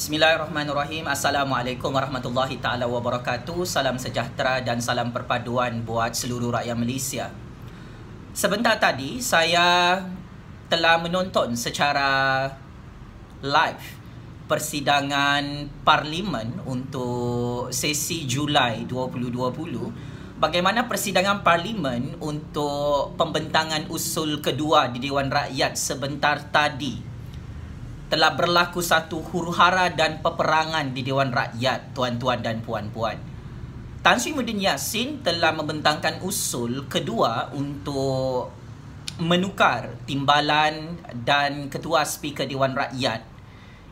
Bismillahirrahmanirrahim. Assalamualaikum warahmatullahi taala wabarakatuh. Salam sejahtera dan salam perpaduan buat seluruh rakyat Malaysia. Sebentar tadi saya telah menonton secara live persidangan parlimen untuk sesi Julai 2020. Bagaimana persidangan parlimen untuk pembentangan usul kedua di Dewan Rakyat sebentar tadi telah berlaku satu huru-hara dan peperangan di Dewan Rakyat, tuan-tuan dan puan-puan. Tan Sri Muhyiddin Yassin telah membentangkan usul kedua untuk menukar timbalan dan ketua speaker Dewan Rakyat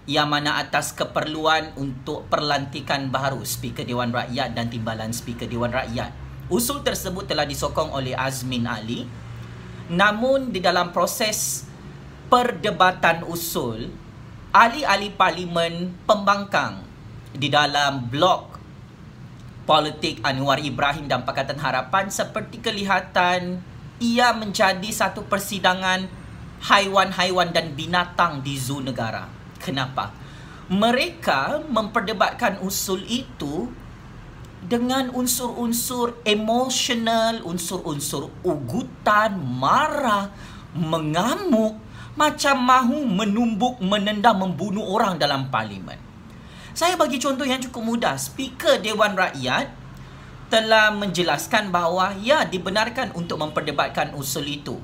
yang mana atas keperluan untuk perlantikan baru speaker Dewan Rakyat dan timbalan speaker Dewan Rakyat. Usul tersebut telah disokong oleh Azmin Ali. Namun di dalam proses perdebatan usul ahli-ahli parlimen pembangkang di dalam blok politik Anwar Ibrahim dan Pakatan Harapan seperti kelihatan ia menjadi satu persidangan haiwan-haiwan dan binatang di zoo negara. Kenapa? Mereka memperdebatkan usul itu dengan unsur-unsur emosional, unsur-unsur ugutan, marah, mengamuk macam mahu menumbuk, menendam, membunuh orang dalam parlimen. Saya bagi contoh yang cukup mudah. Speaker Dewan Rakyat telah menjelaskan bahawa ia dibenarkan untuk memperdebatkan usul itu.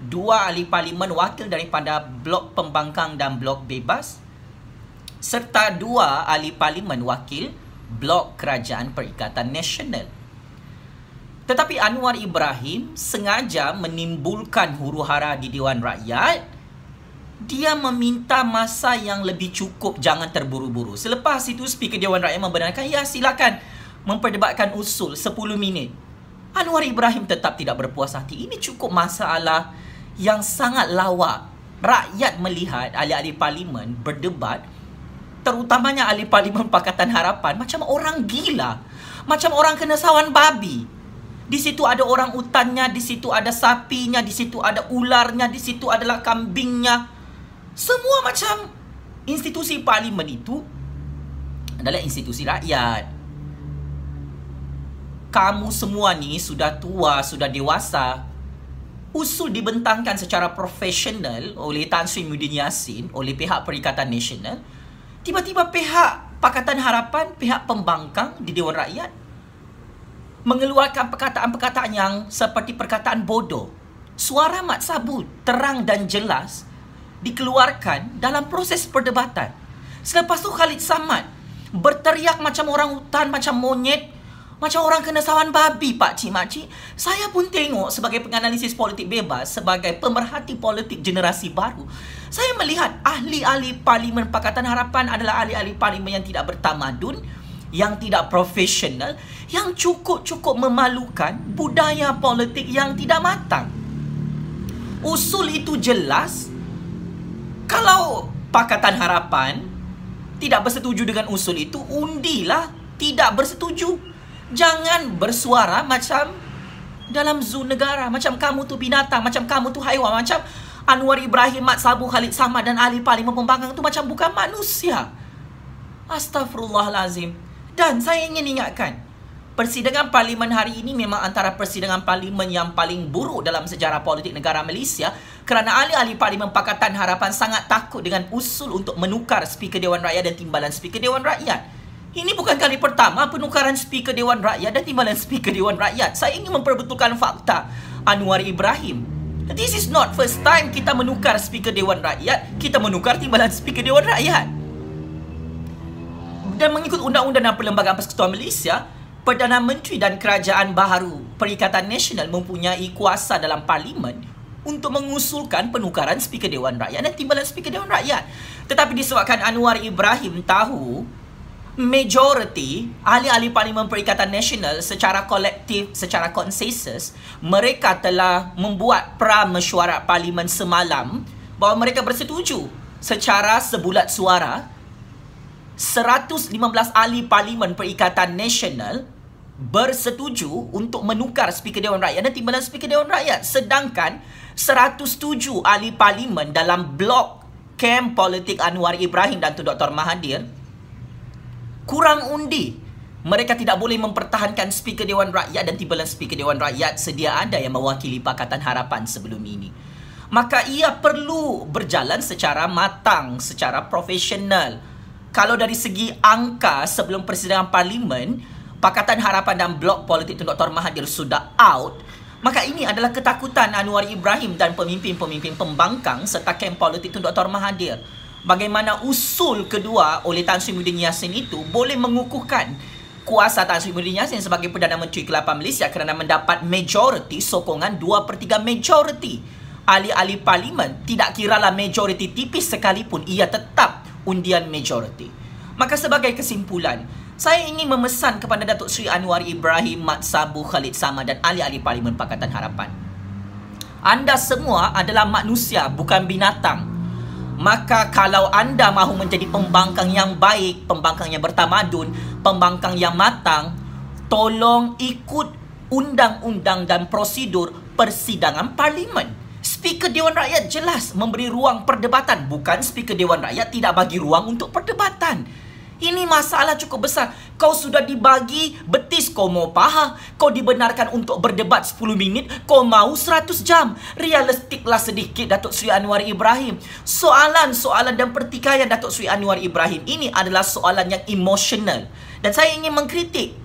Dua ahli parlimen wakil daripada blok pembangkang dan blok bebas serta dua ahli parlimen wakil blok kerajaan perikatan nasional. Tetapi Anwar Ibrahim sengaja menimbulkan huru-hara di Dewan Rakyat dia meminta masa yang lebih cukup jangan terburu-buru. Selepas itu Speaker Dewan Rakyat membenarkan, ya silakan memperdebatkan usul 10 minit. Anwar Ibrahim tetap tidak berpuas hati. Ini cukup masalah yang sangat lawak. Rakyat melihat ahli-ahli parlimen berdebat terutamanya ahli parlimen Pakatan Harapan macam orang gila. Macam orang kena sawan babi. Di situ ada orang utannya, di situ ada sapinya, di situ ada ularnya, di situ adalah kambingnya. Semua macam institusi parlimen itu adalah institusi rakyat. Kamu semua ni sudah tua, sudah dewasa. Usul dibentangkan secara profesional oleh Tan Sri Mudin Yassin, oleh pihak Perikatan Nasional. Tiba-tiba pihak Pakatan Harapan, pihak pembangkang di Dewan Rakyat mengeluarkan perkataan-perkataan yang seperti perkataan bodoh. Suara Mat sabut terang dan jelas dikeluarkan dalam proses perdebatan. Selepas tu Khalid Samad berteriak macam orang hutan, macam monyet, macam orang kena sawan babi pak cik mak cik. Saya pun tengok sebagai penganalisis politik bebas, sebagai pemerhati politik generasi baru. Saya melihat ahli-ahli parlimen Pakatan Harapan adalah ahli-ahli parlimen yang tidak bertamadun, yang tidak profesional, yang cukup-cukup memalukan budaya politik yang tidak matang. Usul itu jelas, kalau Pakatan Harapan tidak bersetuju dengan usul itu, undilah tidak bersetuju. Jangan bersuara macam dalam zoo negara, macam kamu tu binatang, macam kamu tu haiwan, macam Anwar Ibrahim, Mat Sabu, Khalid Samad dan Ali Pali membangang tu macam bukan manusia. Astagfirullahalazim. Dan saya ingin ingatkan, persidangan parlimen hari ini memang antara persidangan parlimen yang paling buruk dalam sejarah politik negara Malaysia kerana ahli-ahli Parlimen Pakatan Harapan sangat takut dengan usul untuk menukar Speaker Dewan Rakyat dan Timbalan Speaker Dewan Rakyat. Ini bukan kali pertama penukaran Speaker Dewan Rakyat dan Timbalan Speaker Dewan Rakyat. Saya ingin memperbetulkan fakta Anwar Ibrahim. This is not first time kita menukar Speaker Dewan Rakyat, kita menukar Timbalan Speaker Dewan Rakyat. Dan mengikut Undang-Undang dan Perlembagaan Persekutuan Malaysia, Perdana Menteri dan Kerajaan Baharu Perikatan Nasional mempunyai kuasa dalam Parlimen untuk mengusulkan penukaran speaker Dewan Rakyat dan timbalan speaker Dewan Rakyat. Tetapi disebabkan Anwar Ibrahim tahu majoriti ahli-ahli Parlimen Perikatan Nasional secara kolektif, secara konsensus, mereka telah membuat pra mesyuarat Parlimen semalam bahawa mereka bersetuju secara sebulat suara 115 ahli Parlimen Perikatan Nasional bersetuju untuk menukar Speaker Dewan Rakyat dan Timbalan Speaker Dewan Rakyat. Sedangkan 107 ahli parlimen dalam blok kem politik Anwar Ibrahim dan Tun Dr. Mahathir kurang undi. Mereka tidak boleh mempertahankan Speaker Dewan Rakyat dan Timbalan Speaker Dewan Rakyat sedia ada yang mewakili Pakatan Harapan sebelum ini. Maka ia perlu berjalan secara matang, secara profesional. Kalau dari segi angka sebelum persidangan parlimen, Pakatan Harapan dan Blok Politik Tun Dr. Mahathir sudah out, maka ini adalah ketakutan Anwar Ibrahim dan pemimpin-pemimpin pembangkang serta kem politik Tun Dr. Mahathir. Bagaimana usul kedua oleh Tan Sri Muhyiddin Yassin itu boleh mengukuhkan kuasa Tan Sri Muhyiddin Yassin sebagai Perdana Menteri ke-8 Malaysia kerana mendapat majoriti sokongan 2 per 3 majoriti. Ahli-ahli parlimen tidak kiralah majoriti tipis sekalipun ia tetap undian majoriti. Maka sebagai kesimpulan, saya ingin memesan kepada Datuk Sri Anwar Ibrahim Mat Sabu Khalid Sama dan ahli-ahli Parlimen Pakatan Harapan. Anda semua adalah manusia bukan binatang. Maka kalau anda mahu menjadi pembangkang yang baik, pembangkang yang bertamadun, pembangkang yang matang, tolong ikut undang-undang dan prosedur persidangan parlimen. Speaker Dewan Rakyat jelas memberi ruang perdebatan, bukan speaker Dewan Rakyat tidak bagi ruang untuk perdebatan. Ini masalah cukup besar. Kau sudah dibagi betis kau mau paha. Kau dibenarkan untuk berdebat 10 minit. Kau mau 100 jam. Realistiklah sedikit Datuk Sui Anwar Ibrahim. Soalan-soalan dan pertikaian Datuk Sui Anwar Ibrahim. Ini adalah soalan yang emosional. Dan saya ingin mengkritik.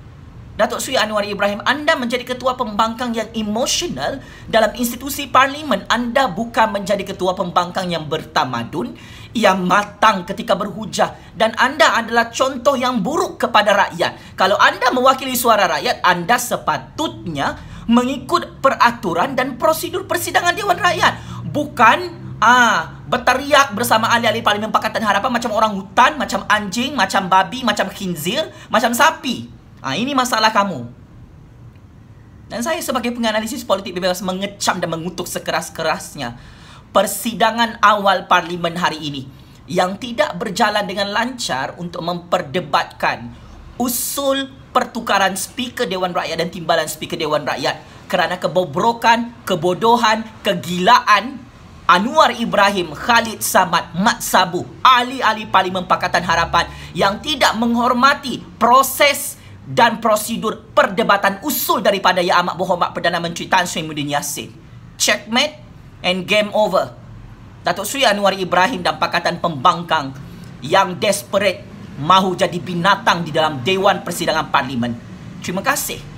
Datuk Sri Anwar Ibrahim, anda menjadi ketua pembangkang yang emosional dalam institusi parlimen. Anda bukan menjadi ketua pembangkang yang bertamadun, yang matang ketika berhujah. Dan anda adalah contoh yang buruk kepada rakyat. Kalau anda mewakili suara rakyat, anda sepatutnya mengikut peraturan dan prosedur persidangan Dewan Rakyat. Bukan ah berteriak bersama ahli-ahli Parlimen Pakatan Harapan macam orang hutan, macam anjing, macam babi, macam khinzir, macam sapi. Ha, ini masalah kamu. Dan saya sebagai penganalisis politik bebas mengecam dan mengutuk sekeras-kerasnya persidangan awal parlimen hari ini yang tidak berjalan dengan lancar untuk memperdebatkan usul pertukaran speaker Dewan Rakyat dan timbalan speaker Dewan Rakyat kerana kebobrokan, kebodohan, kegilaan Anwar Ibrahim, Khalid Samad, Mat Sabu, ahli-ahli Parlimen Pakatan Harapan yang tidak menghormati proses dan prosedur perdebatan usul daripada Yang Amat Berhormat Perdana Menteri Tan Sri Mudin Yassin. Checkmate and game over. Datuk Sri Anwar Ibrahim dan Pakatan Pembangkang yang desperate mahu jadi binatang di dalam Dewan Persidangan Parlimen. Terima kasih.